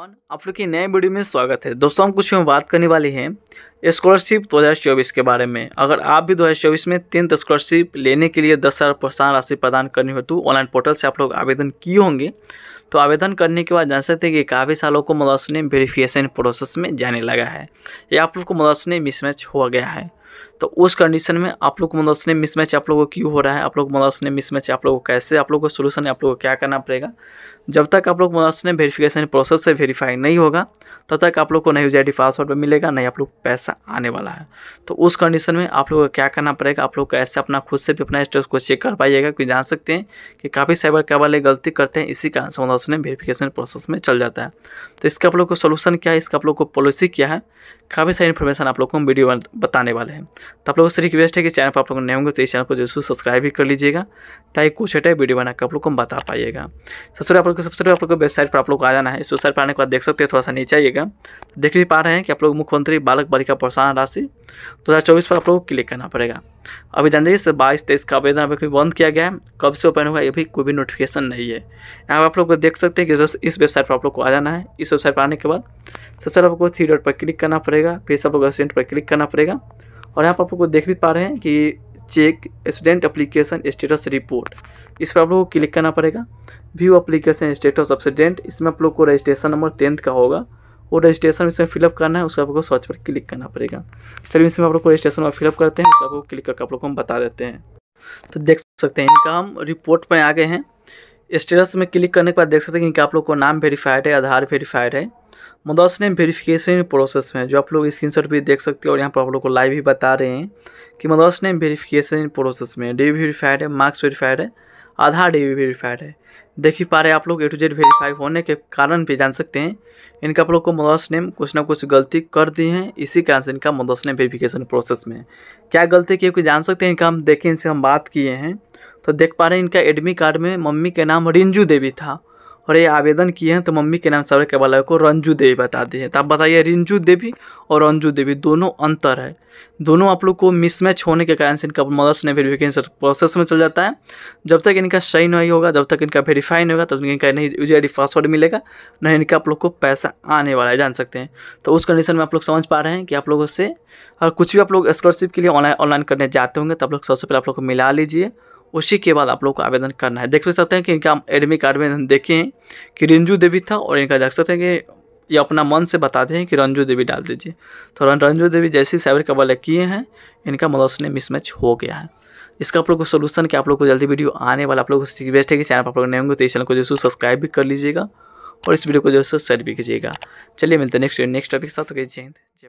everyone आप लोग की नए वीडियो में स्वागत है दोस्तों हम कुछ में बात करने वाले हैं स्कॉलरशिप 2024 के बारे में अगर आप भी 2024 में तीन स्कॉलरशिप लेने के लिए दस हज़ार प्रोत्साहन राशि प्रदान करनी हो तो ऑनलाइन पोर्टल से आप लोग आवेदन किए होंगे तो आवेदन करने के बाद जान सकते हैं कि काफ़ी सालों को मदरसने वेरीफिकेशन वेरिफिकेशन प्रोसेस में जाने लगा है या आप लोग को मदरसने मिसमैच हो गया है तो उस कंडीशन में आप लोग मतलब उसने मिसमैच आप लोगों को क्यों हो रहा है आप लोग मतलब उसने मिसमैच आप लोगों को कैसे आप लोगों को सोल्यूशन आप लोगों को क्या करना पड़ेगा जब तक आप लोग मतलब उसने वेरीफिकेशन प्रोसेस से वेरीफाई नहीं होगा तब तक आप लोग को नहीं यू पासवर्ड पर मिलेगा नहीं आप लोग पैसा आने वाला है तो उस कंडीशन में आप लोग को क्या करना पड़ेगा आप लोग कैसे ऐसे अपना खुद से भी अपना स्टेटस को चेक कर पाइएगा क्योंकि जान सकते हैं कि काफ़ी साइबर कैब वाले गलती करते हैं इसी कारण से मतलब उसने वेरीफिकेशन प्रोसेस में चल जाता है तो इसका आप लोग को सोल्यूशन क्या है इसका आप लोग को पॉलिसी क्या है काफ़ी सारी इन्फॉर्मेशन आप लोग को हम वीडियो बताने वाले हैं तो आप लोगों से रिक्वेस्ट है कि चैनल पर आप लोग नए होंगे तो इस चैनल को जरूर सब्सक्राइब भी कर लीजिएगा ताकि कुछ हटे वीडियो बनाकर आप लोग को बता पाइएगा सबसे पहले आप लोग सबसे पहले आप लोग वेबसाइट पर आप लोग आ जाना है इस वेबसाइट पर आने के बाद देख सकते हैं थोड़ा सा नीचे आइएगा देख भी पा रहे हैं कि आप लोग मुख्यमंत्री बालक बालिका प्रोत्साहन राशि दो हज़ार चौबीस पर आप लोग को क्लिक करना पड़ेगा अभी जान दीजिए बाईस तेईस का आवेदन अभी बंद किया गया है कब से ओपन हुआ ये भी कोई भी नोटिफिकेशन नहीं है यहाँ आप लोग देख सकते हैं कि इस वेबसाइट पर आप लोग को आ जाना है इस वेबसाइट पर आने के बाद सबसे आपको थ्री डॉट पर क्लिक करना पड़ेगा फिर सब लोग असेंट पर क्लिक करना पड़ेगा और यहाँ पर आप लोग देख भी पा रहे हैं कि check student application status report इस पर आप लोग को क्लिक करना पड़ेगा view application status of student इसमें आप लोग को रजिस्ट्रेशन नंबर टेंथ का होगा वो रजिस्ट्रेशन इसमें फिलअप करना है उसका आपको सर्च पर क्लिक करना पड़ेगा चलिए इसमें आप लोग को रजिस्ट्रेशन नंबर फिलअप करते हैं उसका आपको क्लिक करके आप लोग को हम बता देते हैं तो देख सकते हैं इनका हम रिपोर्ट पर आ गए हैं स्टेटस में क्लिक करने के बाद देख सकते हैं कि आप लोग को नाम वेरीफाइड है आधार वेरीफाइड है मदर्स नेम वेरीफिकेशन प्रोसेस में जो आप लोग शॉट भी देख सकते हैं और यहाँ पर आप लोग को लाइव भी बता रहे हैं कि मदर्स नेम वेरीफिकेशन प्रोसेस में डी वेरीफाइड है मार्क्स वेरीफाइड है आधार डी वेरीफाइड है देख ही पा रहे आप लोग ए टू जेड वेरीफाई होने के कारण भी जान सकते हैं इनका आप लोग को मदर्स नेम कुछ ना कुछ गलती कर दी है इसी कारण से इनका मदर्स नेम वेरीफिकेशन प्रोसेस में है क्या गलती की जान सकते हैं इनका हम देखें इनसे हम बात किए हैं तो देख पा रहे हैं इनका एडमी कार्ड में मम्मी के नाम रिंजू देवी था और ये आवेदन किए हैं तो मम्मी के नाम सवर के बालक को रंजू देवी बता दिए हैं तो आप बताइए रिंजू देवी और रंजू देवी दोनों अंतर है दोनों आप लोग को मिसमैच होने के कारण से इनका मदर्स ने वेरिफिकेशन प्रोसेस में चल जाता है जब तक इनका सही नहीं होगा जब तक इनका वेरीफाई नहीं होगा तब तक इनका नहीं यूज आई पासवर्ड मिलेगा नहीं इनका आप लोग को पैसा आने वाला है जान सकते हैं तो उस कंडीशन में आप लोग समझ पा रहे हैं कि आप लोगों से और कुछ भी आप लोग स्कॉलरशिप के लिए ऑनलाइन ऑनलाइन करने जाते होंगे तो आप लोग सबसे पहले आप लोग को मिला लीजिए उसी के बाद आप लोग को आवेदन करना है देख सकते हैं कि इनका एडमिट कार्ड में देखे हैं कि रिंजू देवी था और इनका देख सकते हैं कि ये अपना मन से बता दें कि रंजू देवी डाल दीजिए तो रंजू देवी जैसे ही साइबर कबल किए हैं इनका मतलब उसने मिसमैच हो गया है इसका आप लोग को सोल्यूशन कि आप लोग को जल्दी वीडियो आने वाला आप लोग रिक्वेस्ट है कि चैनल पर आप लोग नहीं होंगे तो इस चैनल को है सब्सक्राइब भी कर लीजिएगा और इस वीडियो को जो है शेयर भी कीजिएगा चलिए मिलते हैं नेक्स्ट नेक्स्ट टॉपिक के साथ जय हिंद